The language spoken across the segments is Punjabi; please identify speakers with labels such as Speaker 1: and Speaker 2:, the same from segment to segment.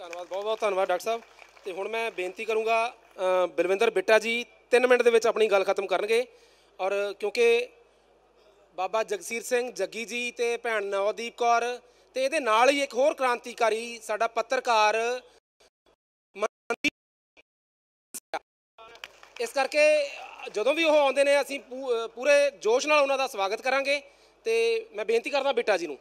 Speaker 1: ਧੰਨਵਾਦ ਬਹੁਤ ਬਹੁਤ ਧੰਨਵਾਦ ਡਾਕਟਰ ਸਾਹਿਬ ਤੇ ਹੁਣ ਮੈਂ ਬੇਨਤੀ ਕਰੂੰਗਾ ਬਲਵਿੰਦਰ ਬਿੱਟਾ ਜੀ 3 ਮਿੰਟ ਦੇ ਵਿੱਚ ਆਪਣੀ ਗੱਲ ਖਤਮ ਕਰਨਗੇ ਔਰ ਕਿਉਂਕਿ ਬਾਬਾ ਜਗਸੀਰ ਸਿੰਘ ਜੱਗੀ ਜੀ ਤੇ ਭੈਣ ਨਵਦੀਪ ਕੌਰ ਤੇ ਇਹਦੇ ਨਾਲ ਹੀ ਇੱਕ ਹੋਰ ਕ੍ਰਾਂਤੀਕਾਰੀ ਸਾਡਾ ਪੱਤਰਕਾਰ ਇਸ ਕਰਕੇ ਜਦੋਂ ਵੀ ਉਹ ਆਉਂਦੇ ਨੇ ਅਸੀਂ ਪੂਰੇ ਜੋਸ਼ ਨਾਲ ਉਹਨਾਂ ਦਾ ਸਵਾਗਤ ਕਰਾਂਗੇ ਤੇ ਮੈਂ ਬੇਨਤੀ ਕਰਦਾ ਬਿੱਟਾ ਜੀ ਨੂੰ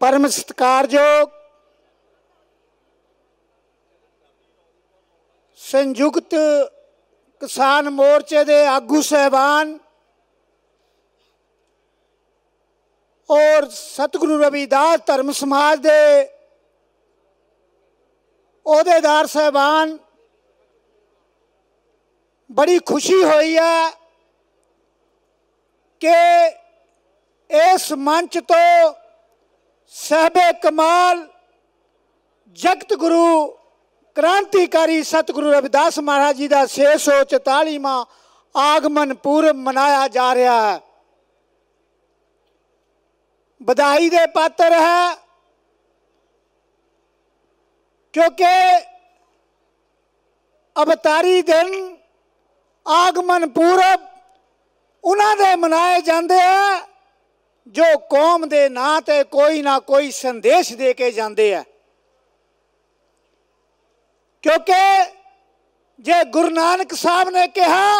Speaker 1: ਪਰਮ ਸਤਕਾਰਯੋਗ ਸੰਯੁਕਤ ਕਿਸਾਨ ਮੋਰਚੇ ਦੇ ਆਗੂ ਸਹਿਬਾਨ ਔਰ ਸਤਿਗੁਰੂ ਰਵੀਦਾਸ ਧਰਮ ਸਮਾਜ ਦੇ ਅਹੁਦੇਦਾਰ ਸਹਿਬਾਨ ਬੜੀ ਖੁਸ਼ੀ ਹੋਈ ਹੈ ਕਿ ਇਸ ਮੰਚ ਤੋਂ ਸਹਬੇ ਕਮਾਲ ਜਗਤ ਗੁਰੂ ਕ੍ਰਾਂਤੀਕਾਰੀ ਸਤਿਗੁਰੂ ਰਵਿਦਾਸ ਮਹਾਰਾਜ ਜੀ ਦਾ 644ਵਾਂ ਆਗਮਨ ਪੂਰਬ ਮਨਾਇਆ ਜਾ ਰਿਹਾ ਹੈ ਵਧਾਈ ਦੇ ਪਾਤਰ ਹੈ ਕਿਉਂਕਿ ਅਵਤਾਰੀ ਦਿਨ ਆਗਮਨ ਪੂਰਬ ਉਹਨਾਂ ਦੇ ਮਨਾਏ ਜਾਂਦੇ ਆ ਜੋ ਕੌਮ ਦੇ ਨਾਂ ਤੇ ਕੋਈ ਨਾ ਕੋਈ ਸੰਦੇਸ਼ ਦੇ ਕੇ ਜਾਂਦੇ ਆ ਕਿਉਂਕਿ ਜੇ ਗੁਰੂ ਨਾਨਕ ਸਾਹਿਬ ਨੇ ਕਿਹਾ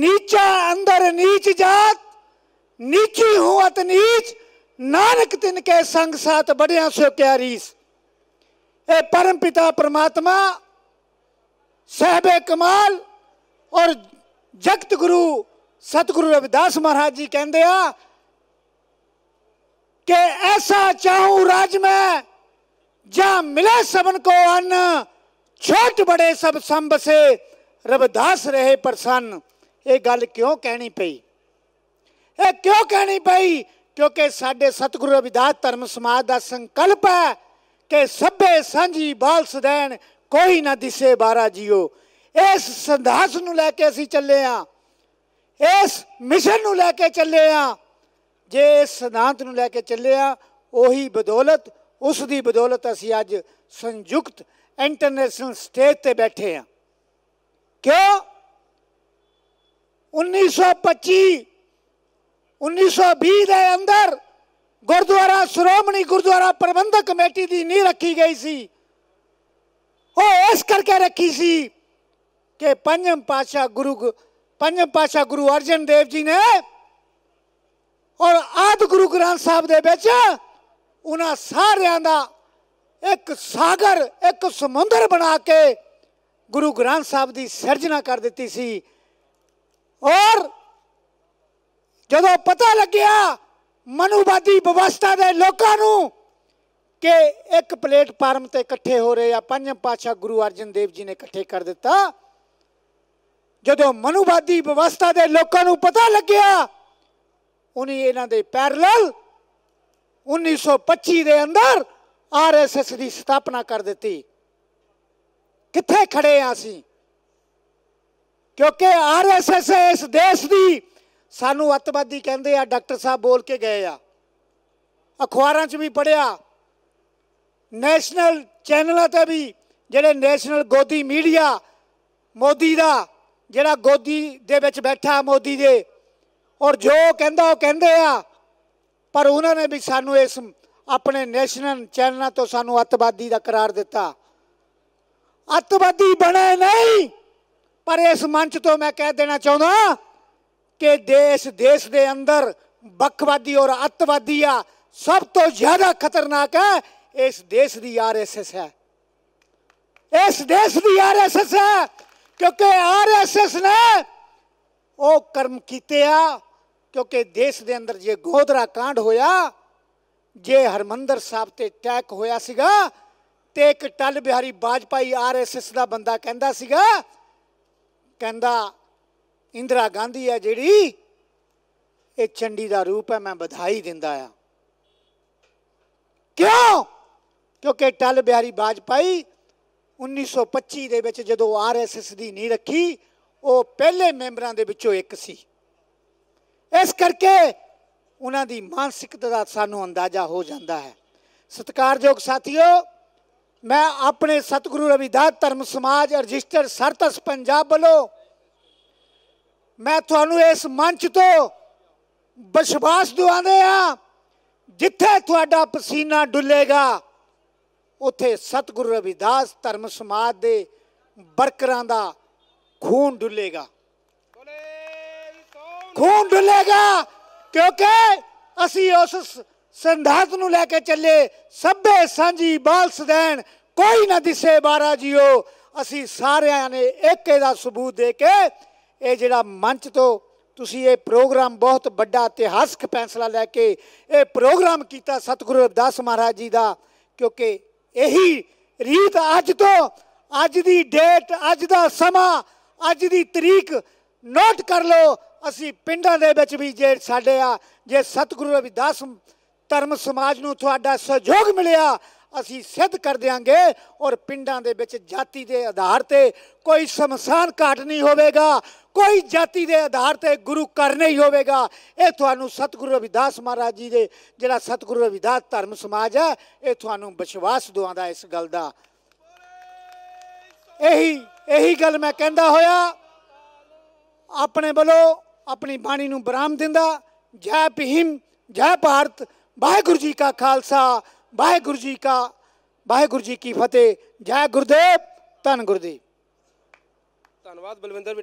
Speaker 1: ਨੀਚਾ ਅੰਦਰ ਨੀਚ ਜਾਤ ਨੀਚੀ ਹੂੰ ਅਤ ਨੀਚ ਨਾਨਕ ਤਿਨ ਕੇ ਸੰਗ ਸਾਥ ਬੜਿਆ ਸੋ ਕਿਆਰੀਸ ਇਹ ਪਰਮ ਪਿਤਾ ਪ੍ਰਮਾਤਮਾ ਸਹਬੇ ਕਮਾਲ ਔਰ ਜਗਤ ਗੁਰੂ ਸਤਿਗੁਰੂ ਰਵਿਦਾਸ ਮਹਾਰਾਜ ਜੀ ਕਹਿੰਦੇ ਆ ਕਿ ਐਸਾ ਚਾਹੂੰ ਰਾਜ ਮੈਂ ਜਾਂ ਮਿਲੇ ਸਭਨ ਕੋ ਅੰਨ ਛੋਟ ਬੜੇ ਸਭ ਸੰਬਸੇ ਰਵਿਦਾਸ ਰਹੇ ਪ੍ਰਸੰਨ ਇਹ ਗੱਲ ਕਿਉਂ ਕਹਿਣੀ ਪਈ ਇਹ ਕਿਉਂ ਕਹਿਣੀ ਪਈ ਕਿਉਂਕਿ ਸਾਡੇ ਸਤਿਗੁਰੂ ਰਵਿਦਾਸ ਧਰਮ ਸਮਾਜ ਦਾ ਸੰਕਲਪ ਹੈ ਕਿ ਸਭੇ ਸਾਂਝੀ ਬਾਲ ਸਦੈਣ ਕੋਈ ਨਾ ਦਿਸੇ ਬਾਰਾ ਜੀਓ ਇਸ ਸੰਦਾਸ ਨੂੰ ਲੈ ਕੇ ਅਸੀਂ ਚੱਲੇ ਆਂ ਇਸ ਮਿਸ਼ਨ ਨੂੰ ਲੈ ਕੇ ਚੱਲੇ ਆ ਜੇ ਇਸ ਸਿਧਾਂਤ ਨੂੰ ਲੈ ਕੇ ਚੱਲੇ ਆ ਉਹੀ ਬਦੌਲਤ ਉਸ ਦੀ ਬਦੌਲਤ ਅਸੀਂ ਅੱਜ ਸੰਯੁਕਤ ਇੰਟਰਨੈਸ਼ਨਲ ਸਟੇਜ ਤੇ ਬੈਠੇ ਆ ਕਿਉਂ 1925 1920 ਦੇ ਅੰਦਰ ਗੁਰਦੁਆਰਾ ਸ਼੍ਰੋਮਣੀ ਗੁਰਦੁਆਰਾ ਪ੍ਰਬੰਧਕ ਕਮੇਟੀ ਦੀ ਨਹੀਂ ਰੱਖੀ ਗਈ ਸੀ ਉਹ ਇਸ ਕਰਕੇ ਰੱਖੀ ਸੀ ਕਿ ਪੰਜਮ ਪਾਸ਼ਾ ਗੁਰੂ ਪੰਜਵੇਂ ਪਾਸ਼ਾ ਗੁਰੂ ਅਰਜਨ ਦੇਵ ਜੀ ਨੇ ਔਰ ਆਦ ਗੁਰੂ ਗ੍ਰੰਥ ਸਾਹਿਬ ਦੇ ਵਿੱਚ ਉਹਨਾਂ ਸਾਰਿਆਂ ਦਾ ਇੱਕ ਸਾਗਰ ਇੱਕ ਸਮੁੰਦਰ ਬਣਾ ਕੇ ਗੁਰੂ ਗ੍ਰੰਥ ਸਾਹਿਬ ਦੀ ਸਿਰਜਣਾ ਕਰ ਦਿੱਤੀ ਸੀ ਔਰ ਜਦੋਂ ਪਤਾ ਲੱਗਿਆ ਮਨੁਵਾਦੀ ਵਿਵਸਥਾ ਦੇ ਲੋਕਾਂ ਨੂੰ ਕਿ ਇੱਕ ਪਲੇਟਫਾਰਮ ਤੇ ਇਕੱਠੇ ਹੋ ਰਹੇ ਆ ਪੰਜ ਪਾਤਸ਼ਾਹ ਗੁਰੂ ਅਰਜਨ ਦੇਵ ਜੀ ਨੇ ਇਕੱਠੇ ਕਰ ਦਿੱਤਾ ਜਦੋਂ ਮਨੁਵਾਦੀ ਵਿਵਸਥਾ ਦੇ ਲੋਕਾਂ ਨੂੰ ਪਤਾ ਲੱਗਿਆ ਉਹਨੇ ਇਹਨਾਂ ਦੇ ਪੈਰਲਲ 1925 ਦੇ ਅੰਦਰ ਆਰਐਸਐਸ ਦੀ ਸਥਾਪਨਾ ਕਰ ਦਿੱਤੀ ਕਿੱਥੇ ਖੜੇ ਆ ਅਸੀਂ ਕਿਉਂਕਿ ਆਰਐਸਐਸ ਇਸ ਦੇਸ਼ ਦੀ ਸਾਨੂੰ ਅਤਵਾਦੀ ਕਹਿੰਦੇ ਆ ਡਾਕਟਰ ਸਾਹਿਬ ਬੋਲ ਕੇ ਗਏ ਆ ਅਖਬਾਰਾਂ 'ਚ ਵੀ ਪੜਿਆ ਨੈਸ਼ਨਲ ਚੈਨਲਾਂ ਤੇ ਵੀ ਜਿਹੜੇ ਨੈਸ਼ਨਲ ਗੋਦੀ ਮੀਡੀਆ ਮੋਦੀ ਦਾ ਜਿਹੜਾ ਗੋਦੀ ਦੇ ਵਿੱਚ ਬੈਠਾ ਮੋਦੀ ਦੇ ਔਰ ਜੋ ਕਹਿੰਦਾ ਉਹ ਕਹਿੰਦੇ ਆ ਪਰ ਉਹਨਾਂ ਨੇ ਵੀ ਸਾਨੂੰ ਇਸ ਆਪਣੇ ਨੈਸ਼ਨਲ ਚੈਨਲਾਂ ਤੋਂ ਸਾਨੂੰ ਅੱਤਵਾਦੀ ਦਾ ਕਰਾਰ ਦਿੱਤਾ ਅੱਤਵਾਦੀ ਬਣੇ ਨਹੀਂ ਪਰ ਇਸ ਮੰਚ ਤੋਂ ਮੈਂ ਕਹਿ ਦੇਣਾ ਚਾਹੁੰਦਾ ਕਿ ਦੇਸ਼ ਦੇਸ਼ ਦੇ ਅੰਦਰ ਬਖਵਾਦੀ ਔਰ ਅੱਤਵਾਦੀ ਆ ਸਭ ਤੋਂ ਜ਼ਿਆਦਾ ਖਤਰਨਾਕ ਹੈ ਇਸ ਦੇਸ਼ ਦੀ ਆਰਐਸਐਸ ਹੈ ਇਸ ਦੇਸ਼ ਦੀ ਆਰਐਸਐਸ ਹੈ ਕਿਉਂਕਿ ਆਰਐਸਐਸ ਨੇ ਉਹ ਕਰਮ ਕੀਤੇ ਆ ਕਿਉਂਕਿ ਦੇਸ਼ ਦੇ ਅੰਦਰ ਜੇ ਗੋਦਰਾ ਕਾਂਡ ਹੋਇਆ ਜੇ ਹਰਮੰਦਰ ਸਾਹਿਬ ਤੇ ਅਟੈਕ ਹੋਇਆ ਸੀਗਾ ਤੇ ਇੱਕ ਟੱਲ ਬਿਹਾਰੀ ਬਾਜਪਾਈ ਆਰਐਸਐਸ ਦਾ ਬੰਦਾ ਕਹਿੰਦਾ ਸੀਗਾ ਕਹਿੰਦਾ ਇੰਦਰਾ ਗਾਂਧੀ ਆ ਜਿਹੜੀ ਇਹ ਚੰਡੀ ਦਾ ਰੂਪ ਹੈ ਮੈਂ ਵਧਾਈ ਦਿੰਦਾ ਆ ਕਿਉਂ ਕਿਉਂਕਿ ਟੱਲ ਬਿਹਾਰੀ ਬਾਜਪਾਈ 1925 ਦੇ ਵਿੱਚ ਜਦੋਂ ਆਰਐਸਐਸ ਦੀ ਨੀ ਰੱਖੀ ਉਹ ਪਹਿਲੇ ਮੈਂਬਰਾਂ ਦੇ ਵਿੱਚੋਂ ਇੱਕ ਸੀ ਇਸ ਕਰਕੇ ਉਹਨਾਂ ਦੀ ਮਾਨਸਿਕਤਾ ਦਾ ਸਾਨੂੰ ਅੰਦਾਜ਼ਾ ਹੋ ਜਾਂਦਾ ਹੈ ਸਤਿਕਾਰਯੋਗ ਸਾਥੀਓ ਮੈਂ ਆਪਣੇ ਸਤਿਗੁਰੂ ਰਵਿਦਾਸ ਧਰਮ ਸਮਾਜ ਰਜਿਸਟਰ ਸਰਤਸ ਪੰਜਾਬ ਵੱਲੋਂ ਮੈਂ ਤੁਹਾਨੂੰ ਇਸ ਮੰਚ ਤੋਂ ਵਿਸ਼ਵਾਸ ਦਿਵਾਉਂਦੇ ਆ ਜਿੱਥੇ ਤੁਹਾਡਾ ਪਸੀਨਾ ਡੁੱਲੇਗਾ ਉੱਥੇ ਸਤਿਗੁਰੂ ਰਵਿਦਾਸ ਧਰਮ ਸਮਾਜ ਦੇ ਬਰਕਰਾਂ ਦਾ ਖੂਨ ਡੁੱਲੇਗਾ ਖੂਨ ਡੁੱਲੇਗਾ ਕਿਉਂਕਿ ਅਸੀਂ ਉਸ ਸੰਧਾਤ ਨੂੰ ਲੈ ਕੇ ਚੱਲੇ ਸਭੇ ਸਾਂਝੀ ਬਾਲ ਸਦੈਣ ਕੋਈ ਨਾ ਦਿਸੇ ਬਾਰਾ ਜੀਓ ਅਸੀਂ ਸਾਰਿਆਂ ਨੇ ਇੱਕ ਇਹਦਾ ਸਬੂਤ ਦੇ ਕੇ ਇਹ ਜਿਹੜਾ ਮੰਚ ਤੋਂ ਤੁਸੀਂ ਇਹ ਪ੍ਰੋਗਰਾਮ ਬਹੁਤ ਵੱਡਾ ਇਤਿਹਾਸਕ ਫੈਸਲਾ ਲੈ ਕੇ ਇਹ ਪ੍ਰੋਗਰਾਮ ਕੀਤਾ ਸਤਿਗੁਰੂ ਰਵਿਦਾਸ ਮਹਾਰਾਜ ਜੀ ਦਾ ਕਿਉਂਕਿ ਇਹੀ ਰੀਤ ਅੱਜ ਤੋਂ ਅੱਜ ਦੀ ਡੇਟ ਅੱਜ ਦਾ ਸਮਾਂ ਅੱਜ ਦੀ ਤਰੀਕ ਨੋਟ ਕਰ ਲਓ ਅਸੀਂ ਪਿੰਡਾਂ ਦੇ ਵਿੱਚ ਵੀ ਜੇ ਸਾਡੇ ਆ ਜੇ ਸਤਿਗੁਰੂ ਰਵਿਦਾਸ ਧਰਮ ਸਮਾਜ ਨੂੰ ਤੁਹਾਡਾ ਸਹਿਯੋਗ ਮਿਲਿਆ ਅਸੀਂ ਸਿੱਧ ਕਰ ਦੇਾਂਗੇ ਔਰ ਪਿੰਡਾਂ ਦੇ ਵਿੱਚ ਜਾਤੀ ਦੇ ਆਧਾਰ ਤੇ ਕੋਈ ਸ਼ਮਸ਼ਾਨ ਘਾਟ ਨਹੀਂ ਹੋਵੇਗਾ ਕੋਈ ਜਾਤੀ ਦੇ ਆਧਾਰ ਤੇ ਗੁਰੂ ਕਰ ਹੀ ਹੋਵੇਗਾ ਇਹ ਤੁਹਾਨੂੰ ਸਤਿਗੁਰੂ ਰਵਿਦਾਸ ਮਹਾਰਾਜ ਜੀ ਦੇ ਜਿਹੜਾ ਸਤਿਗੁਰੂ ਰਵਿਦਾਸ ਧਰਮ ਸਮਾਜ ਹੈ ਇਹ ਤੁਹਾਨੂੰ ਵਿਸ਼ਵਾਸ ਦਵਾਉਂਦਾ ਇਸ ਗੱਲ ਦਾ ਇਹੀ ਇਹੀ ਗੱਲ ਮੈਂ ਕਹਿੰਦਾ ਹੋਇਆ ਆਪਣੇ ਵੱਲੋਂ ਆਪਣੀ ਬਾਣੀ ਨੂੰ ਬਰਾਮ ਦਿੰਦਾ ਜੈ ਭੀਮ ਜੈ ਭਾਰਤ ਵਾਹਿਗੁਰੂ ਜੀ ਕਾ ਖਾਲਸਾ ਵਾਹਿਗੁਰੂ ਜੀ ਕਾ ਵਾਹਿਗੁਰੂ ਜੀ ਕੀ ਫਤਿਹ ਜੈ ਗੁਰਦੇਵ ਧੰਨ ਗੁਰਦੇਵ ਧੰਨਵਾਦ ਬਲਵਿੰਦਰ